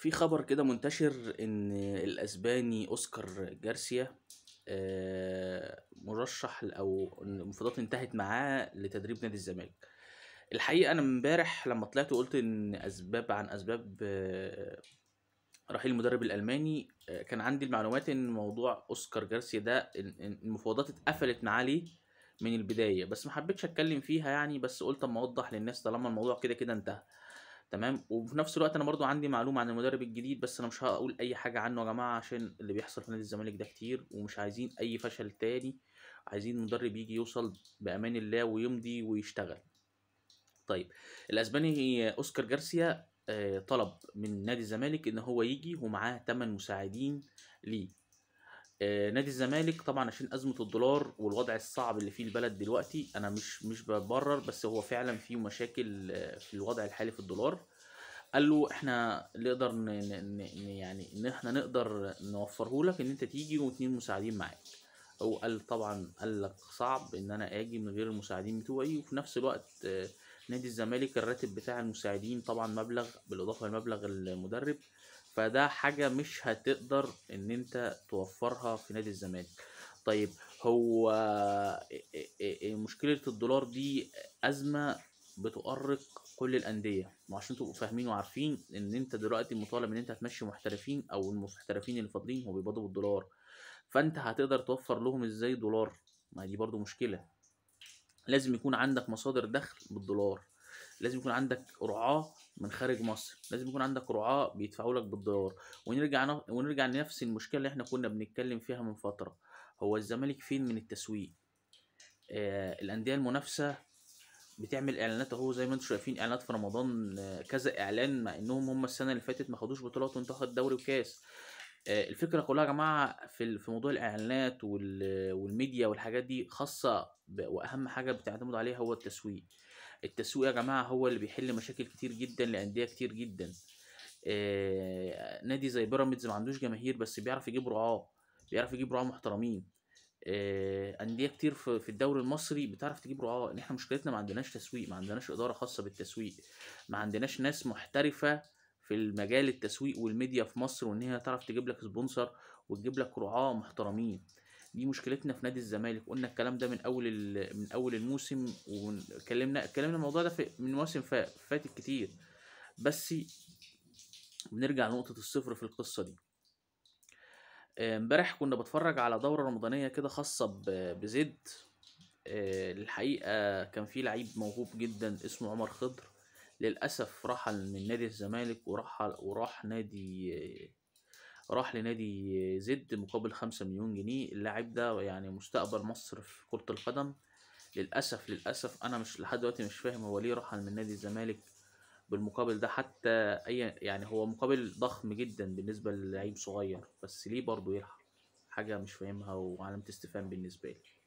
في خبر كده منتشر ان الاسباني اوسكار جارسيا آه، مرشح او المفاوضات انتهت معاه لتدريب نادي الزمالك الحقيقه انا امبارح لما طلعت وقلت ان اسباب عن اسباب آه، رحيل المدرب الالماني آه، كان عندي المعلومات ان موضوع اوسكار جارسيا ده المفاوضات اتقفلت معاه ليه من البدايه بس ما حبيتش اتكلم فيها يعني بس قلت اما اوضح للناس طالما الموضوع كده كده انتهى تمام وفي نفس الوقت انا برضو عندي معلومه عن المدرب الجديد بس انا مش هقول اي حاجه عنه يا جماعه عشان اللي بيحصل في نادي الزمالك ده كتير ومش عايزين اي فشل تاني عايزين مدرب يجي يوصل بامان الله ويمضي ويشتغل طيب الاسباني اوسكار جارسيا آه، طلب من نادي الزمالك ان هو يجي ومعاه 8 مساعدين ليه آه، نادي الزمالك طبعا عشان ازمه الدولار والوضع الصعب اللي فيه البلد دلوقتي انا مش مش ببرر بس هو فعلا فيه مشاكل آه، في الوضع الحالي في الدولار قال له احنا نقدر ن... ن... يعني ان احنا نقدر نوفره لك ان انت تيجي واتنين مساعدين معاك هو قال طبعا قال لك صعب ان انا اجي من غير المساعدين بتوعي وفي نفس الوقت آه، نادي الزمالك الراتب بتاع المساعدين طبعا مبلغ بالاضافه لمبلغ المدرب فده حاجه مش هتقدر ان انت توفرها في نادي الزمالك طيب هو مشكله الدولار دي ازمه بتؤرق كل الانديه وعشان تبقوا فاهمين وعارفين ان انت دلوقتي مطالب ان انت هتمشي محترفين او المحترفين اللي فاضلين هو بيقبضوا بالدولار فانت هتقدر توفر لهم ازاي دولار ما دي برضو مشكله لازم يكون عندك مصادر دخل بالدولار لازم يكون عندك رعاه من خارج مصر لازم يكون عندك رعاه بيدفعوا لك بالدولار ونرجع ونرجع لنفس المشكله اللي احنا كنا بنتكلم فيها من فتره هو الزمالك فين من التسويق آه الانديه المنافسه بتعمل اعلانات اهو زي ما انتم شايفين اعلانات في رمضان آه كذا اعلان مع انهم هم السنه اللي فاتت ما خدوش بطولات وانت واخد دوري وكاس آه الفكره كلها يا جماعه في في موضوع الاعلانات والميديا والحاجات دي خاصه واهم حاجه بتعتمد عليها هو التسويق التسويق يا جماعه هو اللي بيحل مشاكل كتير جدا لانديه كتير جدا آه نادي زي بيراميدز ما عندوش جماهير بس بيعرف يجيب رعاه بيعرف يجيب رعاه محترمين آه انديه كتير في, الدوري المصري بتعرف تجيب رعاه ان احنا مشكلتنا ما عندناش تسويق ما عندناش اداره خاصه بالتسويق ما عندناش ناس محترفه في المجال التسويق والميديا في مصر وان هي تعرف تجيب لك سبونسر وتجيب لك رعاه محترمين دي مشكلتنا في نادي الزمالك قلنا الكلام ده من اول من اول الموسم واتكلمنا اتكلمنا الموضوع ده في من مواسم فاتت كتير بس بنرجع لنقطه الصفر في القصه دي آه، امبارح كنا بتفرج على دوره رمضانيه كده خاصه بزد آه، الحقيقه كان في لعيب موهوب جدا اسمه عمر خضر للاسف رحل من نادي الزمالك ورحل وراح نادي راح لنادي زد مقابل خمسة مليون جنيه اللاعب ده يعني مستقبل مصر في كرة القدم للأسف للأسف أنا مش لحد دلوقتي مش فاهم هو ليه رحل من نادي الزمالك بالمقابل ده حتى أي يعني هو مقابل ضخم جدا بالنسبة للعيب صغير بس ليه برضه يلحق حاجة مش فاهمها وعلامة استفهام بالنسبة لي